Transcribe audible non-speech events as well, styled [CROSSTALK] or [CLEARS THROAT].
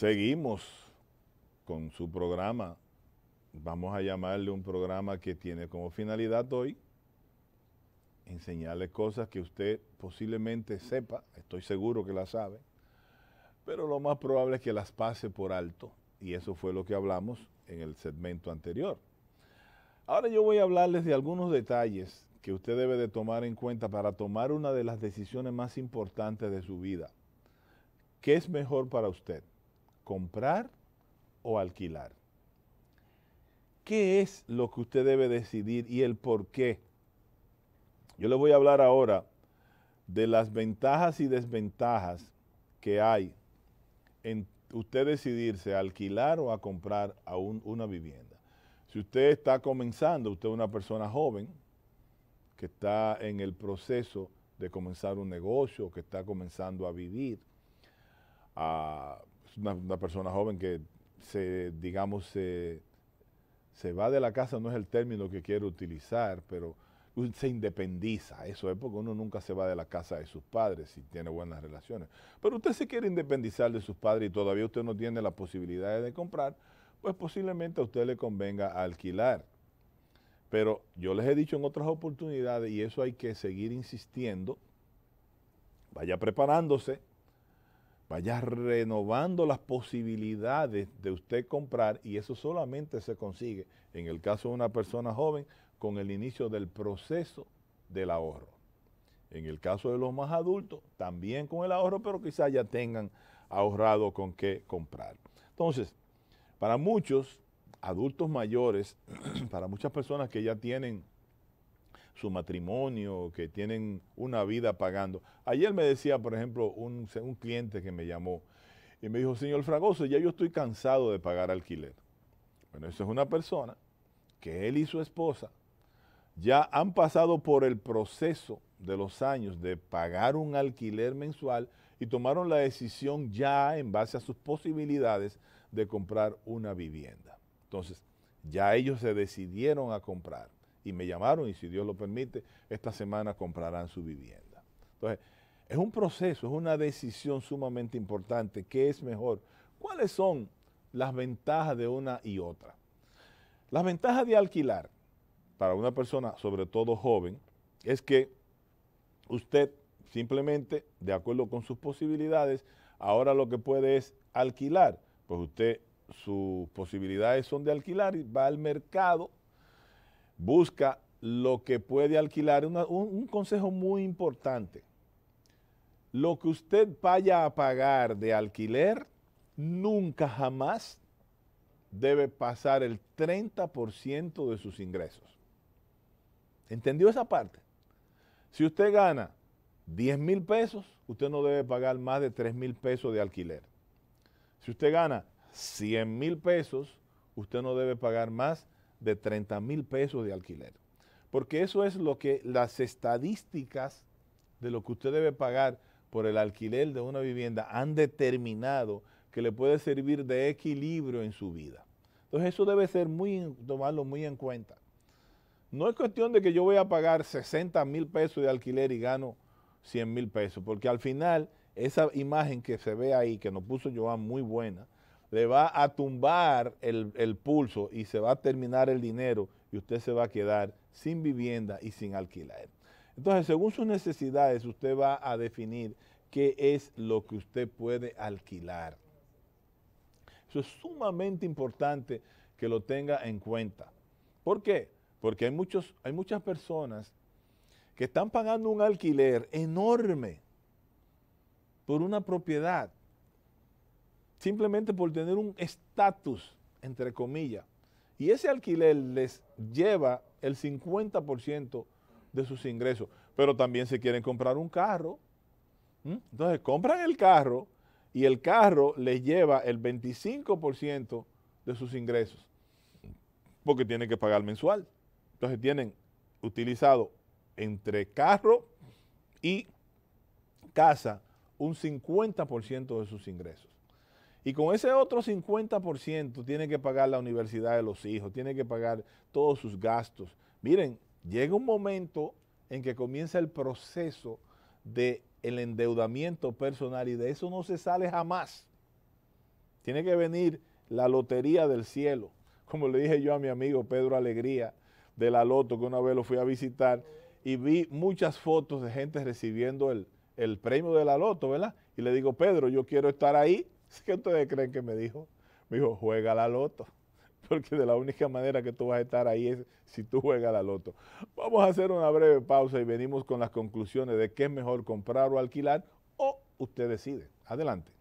Seguimos con su programa. Vamos a llamarle un programa que tiene como finalidad hoy enseñarle cosas que usted posiblemente sepa, estoy seguro que las sabe, pero lo más probable es que las pase por alto y eso fue lo que hablamos en el segmento anterior. Ahora yo voy a hablarles de algunos detalles que usted debe de tomar en cuenta para tomar una de las decisiones más importantes de su vida. ¿Qué es mejor para usted? comprar o alquilar. ¿Qué es lo que usted debe decidir y el por qué? Yo le voy a hablar ahora de las ventajas y desventajas que hay en usted decidirse a alquilar o a comprar a una vivienda. Si usted está comenzando, usted es una persona joven que está en el proceso de comenzar un negocio, que está comenzando a vivir, a una, persona joven que se, digamos, se, va de la casa, no es el término que quiero utilizar, pero se independiza, eso es porque uno nunca se va de la casa de sus padres si tiene buenas relaciones. Pero usted se quiere independizar de sus padres y todavía usted no tiene las posibilidades de comprar, pues posiblemente a usted le convenga alquilar. Pero yo les he dicho en otras oportunidades, y eso hay que seguir insistiendo, vaya preparándose, vaya renovando las posibilidades de usted comprar y eso solamente se consigue, en el caso de una persona joven, con el inicio del proceso del ahorro. En el caso de los más adultos, también con el ahorro, pero quizás ya tengan ahorrado con qué comprar. Entonces, para muchos adultos mayores, [CLEARS THROAT] para muchas personas que ya tienen su matrimonio, que tienen una vida pagando. Ayer me decía, por ejemplo, un, un cliente que me llamó y me dijo, señor Fragoso, ya yo estoy cansado de pagar alquiler. Bueno, eso es una persona que él y su esposa ya han pasado por el proceso de los años de pagar un alquiler mensual y tomaron la decisión ya en base a sus posibilidades de comprar una vivienda. Entonces, ya ellos se decidieron a comprar y me llamaron y si Dios lo permite, esta semana comprarán su vivienda. Entonces, es un proceso, es una decisión sumamente importante. ¿Qué es mejor? ¿Cuáles son las ventajas de una y otra? Las ventajas de alquilar para una persona, sobre todo joven, es que usted simplemente, de acuerdo con sus posibilidades, ahora lo que puede es alquilar. Pues usted, sus posibilidades son de alquilar y va al mercado busca lo que puede alquilar. un, consejo muy importante. Lo que usted vaya a pagar de alquiler, nunca jamás debe pasar el 30% de sus ingresos. ¿Entendió esa parte? Si usted gana 10 mil pesos, usted no debe pagar más de 3 mil pesos de alquiler. Si usted gana 100 mil pesos, usted no debe pagar más de 30 mil pesos de alquiler. Porque eso es lo que las estadísticas de lo que usted debe pagar por el alquiler de una vivienda han determinado que le puede servir de equilibrio en su vida. Entonces eso debe ser muy, tomarlo muy en cuenta. No es cuestión de que yo voy a pagar 60 mil pesos de alquiler y gano 100 mil pesos, porque al final esa imagen que se ve ahí, que nos puso Joan muy buena, le va a tumbar el, pulso y se va a terminar el dinero y usted se va a quedar sin vivienda y sin alquiler. Entonces, según sus necesidades, usted va a definir qué es lo que usted puede alquilar. Eso es sumamente importante que lo tenga en cuenta. ¿Por qué? Porque hay, muchos, hay muchas personas que están pagando un alquiler enorme por una propiedad simplemente por tener un estatus, entre comillas. Y ese alquiler les lleva el 50% de sus ingresos. Pero también se quieren comprar un carro. Entonces compran el carro y el carro les lleva el 25% de sus ingresos. Porque tienen que pagar mensual. Entonces tienen utilizado entre carro y casa un 50% de sus ingresos. Y con ese otro 50% tiene que pagar la universidad de los hijos, tiene que pagar todos sus gastos. Miren, llega un momento en que comienza el proceso del el endeudamiento personal y de eso no se sale jamás. Tiene que venir la lotería del cielo, como le dije yo a mi amigo Pedro Alegría de la Loto, que una vez lo fui a visitar y vi muchas fotos de gente recibiendo el, el premio de la Loto, ¿verdad? Y le digo, Pedro, yo quiero estar ahí [LAUGHS] ¿Qué ustedes creen que me dijo? Me dijo, juega la loto. [LAUGHS] Porque de la única manera que tú vas a estar ahí es si tú juegas la loto. Vamos a hacer una breve pausa y venimos con las conclusiones de qué es mejor comprar o alquilar o usted decide. Adelante.